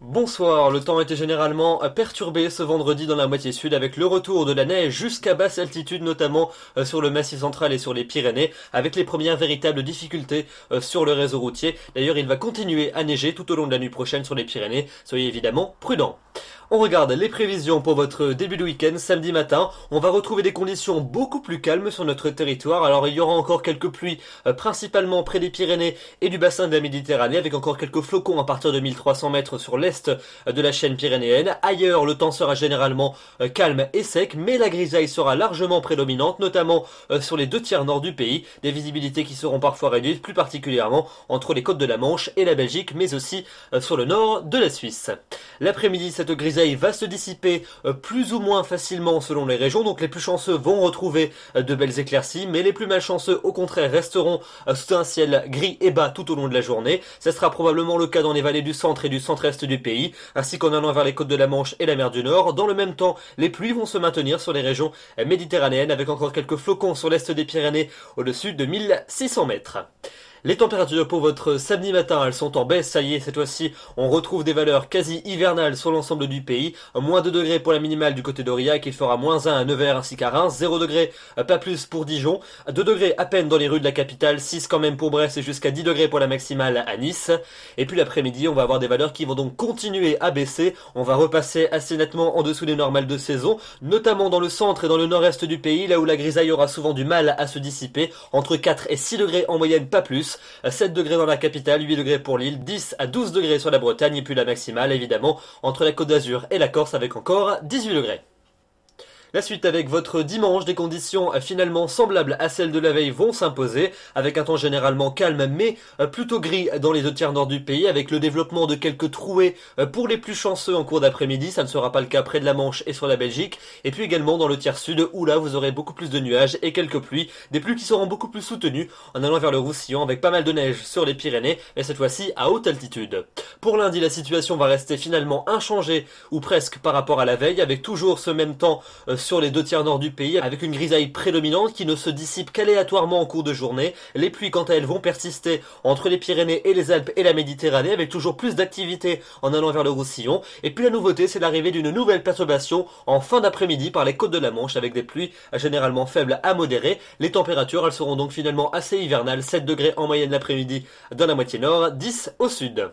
Bonsoir, le temps était généralement perturbé ce vendredi dans la moitié sud avec le retour de la neige jusqu'à basse altitude notamment euh, sur le Massif central et sur les Pyrénées avec les premières véritables difficultés euh, sur le réseau routier. D'ailleurs il va continuer à neiger tout au long de la nuit prochaine sur les Pyrénées, soyez évidemment prudents. On regarde les prévisions pour votre début de week-end samedi matin. On va retrouver des conditions beaucoup plus calmes sur notre territoire. Alors il y aura encore quelques pluies, euh, principalement près des Pyrénées et du bassin de la Méditerranée, avec encore quelques flocons à partir de 1300 mètres sur l'est euh, de la chaîne pyrénéenne. Ailleurs, le temps sera généralement euh, calme et sec, mais la grisaille sera largement prédominante, notamment sur les deux tiers nord du pays. Des visibilités qui seront parfois réduites, plus particulièrement entre les côtes de la Manche et la Belgique, mais aussi sur le nord de la Suisse. L'après-midi, cette grisaille soleil va se dissiper euh, plus ou moins facilement selon les régions, donc les plus chanceux vont retrouver euh, de belles éclaircies, mais les plus malchanceux au contraire resteront euh, sous un ciel gris et bas tout au long de la journée. Ce sera probablement le cas dans les vallées du centre et du centre-est du pays, ainsi qu'en allant vers les côtes de la Manche et la mer du Nord. Dans le même temps, les pluies vont se maintenir sur les régions méditerranéennes avec encore quelques flocons sur l'est des Pyrénées au-dessus de 1600 mètres. Les températures pour votre samedi matin, elles sont en baisse, ça y est, cette fois-ci, on retrouve des valeurs quasi hivernales sur l'ensemble du pays. Moins 2 degrés pour la minimale du côté d'Aurillac, il fera moins 1 à Nevers ainsi qu'à Reims, 0 degrés, euh, pas plus pour Dijon, 2 degrés à peine dans les rues de la capitale, 6 quand même pour Brest et jusqu'à 10 degrés pour la maximale à Nice. Et puis l'après-midi, on va avoir des valeurs qui vont donc continuer à baisser, on va repasser assez nettement en dessous des normales de saison, notamment dans le centre et dans le nord-est du pays, là où la grisaille aura souvent du mal à se dissiper, entre 4 et 6 degrés en moyenne, pas plus. 7 euh, degrés dans la capitale, 8 degrés pour l'île, 10 à 12 degrés sur la Bretagne et puis la maximale évidemment entre la Côte d'Azur et la Corse avec encore 18 degrés. La suite avec votre dimanche, des conditions euh, finalement semblables à celles de la veille vont s'imposer, avec un temps généralement calme mais euh, plutôt gris dans les deux tiers nord du pays, avec le développement de quelques trouées euh, pour les plus chanceux en cours d'après-midi, ça ne sera pas le cas près de la Manche et sur la Belgique, et puis également dans le tiers sud, où là vous aurez beaucoup plus de nuages et quelques pluies, des pluies qui seront beaucoup plus soutenues en allant vers le Roussillon avec pas mal de neige sur les Pyrénées, mais cette fois-ci à haute altitude. Pour lundi, la situation va rester finalement inchangée, ou presque par rapport à la veille, avec toujours ce même temps sur les deux tiers nord du pays avec une grisaille prédominante qui ne se dissipe qu'aléatoirement en cours de journée. Les pluies quant à elles vont persister entre les Pyrénées et les Alpes et la Méditerranée avec toujours plus d'activité en allant vers le Roussillon. Et puis la nouveauté c'est l'arrivée d'une nouvelle perturbation en fin d'après-midi par les côtes de la Manche avec des pluies généralement faibles à modérées. Les températures elles seront donc finalement assez hivernales, 7 degrés en moyenne l'après-midi dans la moitié nord, 10 au sud.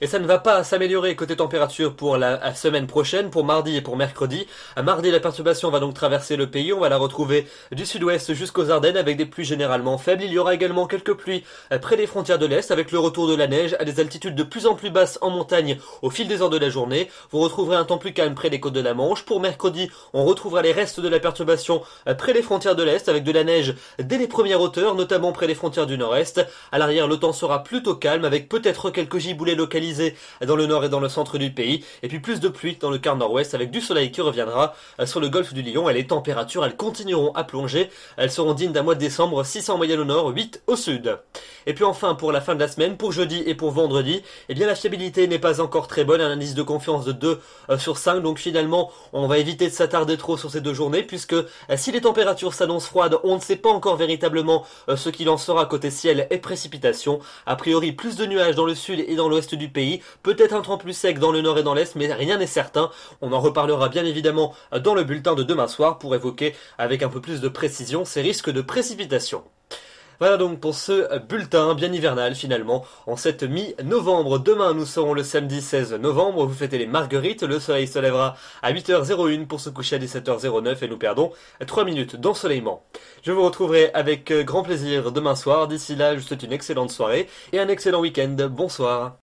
Et ça ne va pas s'améliorer côté température pour la, semaine prochaine, pour mardi et pour mercredi. À mardi, la perturbation va donc traverser le pays. On va la retrouver du sud-ouest jusqu'aux Ardennes avec des pluies généralement faibles. Il y aura également quelques pluies euh, près des frontières de l'Est avec le retour de la neige à des altitudes de plus en plus basses en montagne au fil des heures de la journée. Vous retrouverez un temps plus calme près des côtes de la Manche. Pour mercredi, on retrouvera les restes de la perturbation euh, près des frontières de l'Est avec de la neige dès les premières hauteurs, notamment près des frontières du Nord-Est. À l'arrière, le temps sera plutôt calme avec peut-être quelques giboulets localisés dans le nord et dans le centre du pays. Et puis plus de pluie dans le quart nord-ouest avec du soleil qui reviendra euh, sur le golfe du Lion. Et les températures, elles continueront à plonger. Elles seront dignes d'un mois de décembre, 600 en moyenne au nord, 8 au sud. Et puis enfin, pour la fin de la semaine, pour jeudi et pour vendredi, et eh bien la fiabilité n'est pas encore très bonne. Un indice de confiance de 2 euh, sur 5. Donc finalement, on va éviter de s'attarder trop sur ces deux journées puisque euh, si les températures s'annoncent froides, on ne sait pas encore véritablement ce qu'il en sera côté ciel et précipitations. A priori, plus de nuages dans le sud et dans l'ouest du pays Peut-être un temps plus sec dans le nord et dans l'est, mais rien n'est certain. On en reparlera bien évidemment dans le bulletin de demain soir pour évoquer avec un peu plus de précision ces risques de précipitation. Voilà donc pour ce bulletin bien hivernal finalement en cette mi-novembre. Demain nous serons le samedi 16 novembre, vous fêtez les marguerites, le soleil se lèvera à 8h01 pour se coucher à 17h09 et nous perdons 3 minutes d'ensoleillement. Je vous retrouverai avec grand plaisir demain soir, d'ici là je souhaite une excellente soirée et un excellent week-end, bonsoir.